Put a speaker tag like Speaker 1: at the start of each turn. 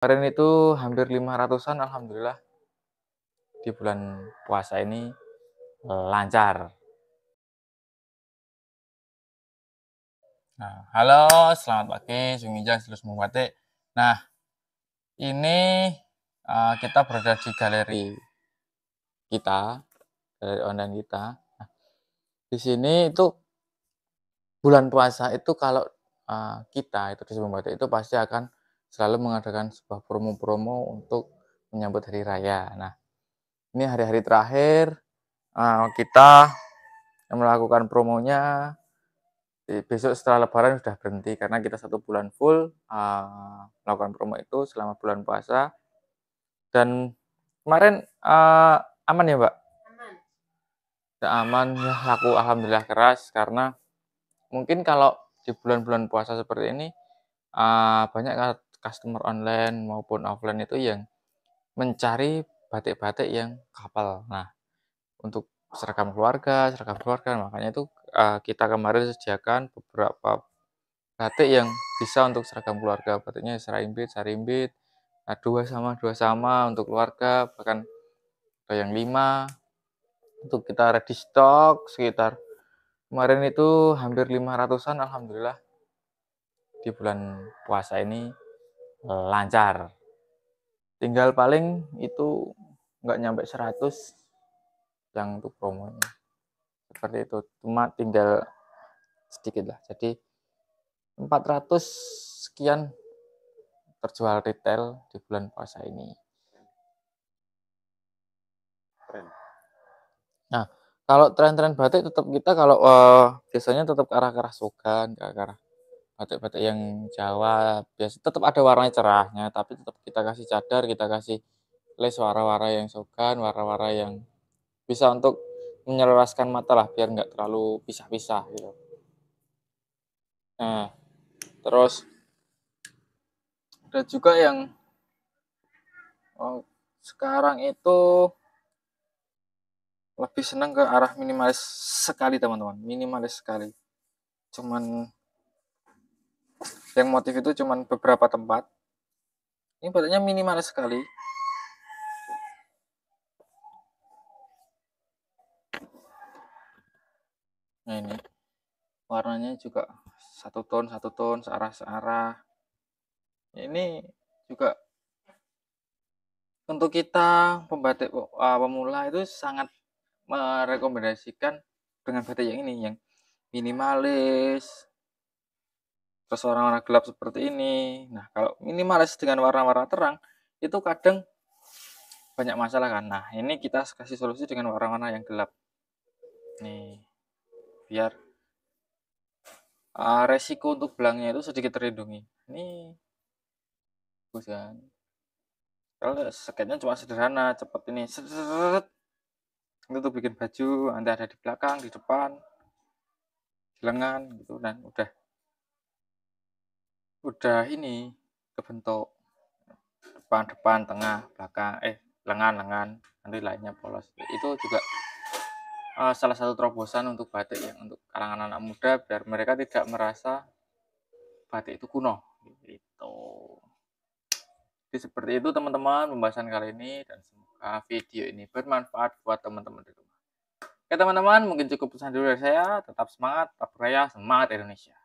Speaker 1: Kemarin itu hampir 500-an alhamdulillah. Di bulan puasa ini eh, lancar. Nah, halo, selamat pagi, Sungijang, terus Mumpate. Nah, ini uh, kita berada di galeri kita, galeri online kita. Nah, di sini itu bulan puasa itu kalau uh, kita itu di Mumpate itu pasti akan selalu mengadakan sebuah promo-promo untuk menyambut hari raya. Nah, ini hari-hari terakhir eh, kita melakukan promonya. Besok setelah Lebaran sudah berhenti karena kita satu bulan full eh, melakukan promo itu selama bulan puasa. Dan kemarin eh, aman ya, Mbak? Aman. aman. Ya, laku alhamdulillah keras karena mungkin kalau di bulan-bulan puasa seperti ini banyak customer online maupun offline itu yang mencari batik-batik yang kapal. Nah, untuk seragam keluarga, seragam keluarga, makanya itu uh, kita kemarin sediakan beberapa batik yang bisa untuk seragam keluarga. Batiknya serimbit, sarimbit, nah, dua sama dua sama untuk keluarga, bahkan yang lima. Untuk kita ready stock sekitar kemarin itu hampir 500-an alhamdulillah di bulan puasa ini Eh, lancar. Tinggal paling itu nggak nyampe 100 yang untuk promonya. Seperti itu. Cuma tinggal sedikit lah. Jadi 400 sekian terjual retail di bulan puasa ini. Nah, kalau tren-tren batik tetap kita kalau uh, biasanya tetap ke arah arah sogan, ke arah batik-batik yang Jawa biasa tetap ada warna cerahnya tapi tetap kita kasih cadar kita kasih les warna-warna yang sogan warna-warna yang bisa untuk menyelaraskan mata lah biar nggak terlalu pisah-pisah gitu nah terus ada juga yang oh, sekarang itu lebih senang ke arah minimalis sekali teman-teman minimalis sekali cuman yang motif itu cuma beberapa tempat ini badannya minimal sekali nah ini warnanya juga satu ton satu ton searah searah ini juga untuk kita pembatik uh, pemula itu sangat merekomendasikan dengan batik yang ini yang minimalis terus warna-warna gelap seperti ini. Nah, kalau minimalis dengan warna-warna terang, itu kadang banyak masalah kan. Nah, ini kita kasih solusi dengan warna-warna yang gelap. Nih, biar uh, resiko untuk belangnya itu sedikit terlindungi. Ini bagus kan. Kalau sketnya cuma sederhana, cepat ini. Seret, itu bikin baju, anda ada di belakang, di depan, di lengan gitu, dan udah udah ini kebentuk depan depan tengah belakang eh lengan lengan nanti lainnya polos itu juga uh, salah satu terobosan untuk batik yang untuk kalangan anak muda biar mereka tidak merasa batik itu kuno gitu jadi seperti itu teman-teman pembahasan kali ini dan semoga video ini bermanfaat buat teman-teman di rumah. Oke teman-teman mungkin cukup pesan dulu dari saya. Tetap semangat, tetap raya semangat Indonesia.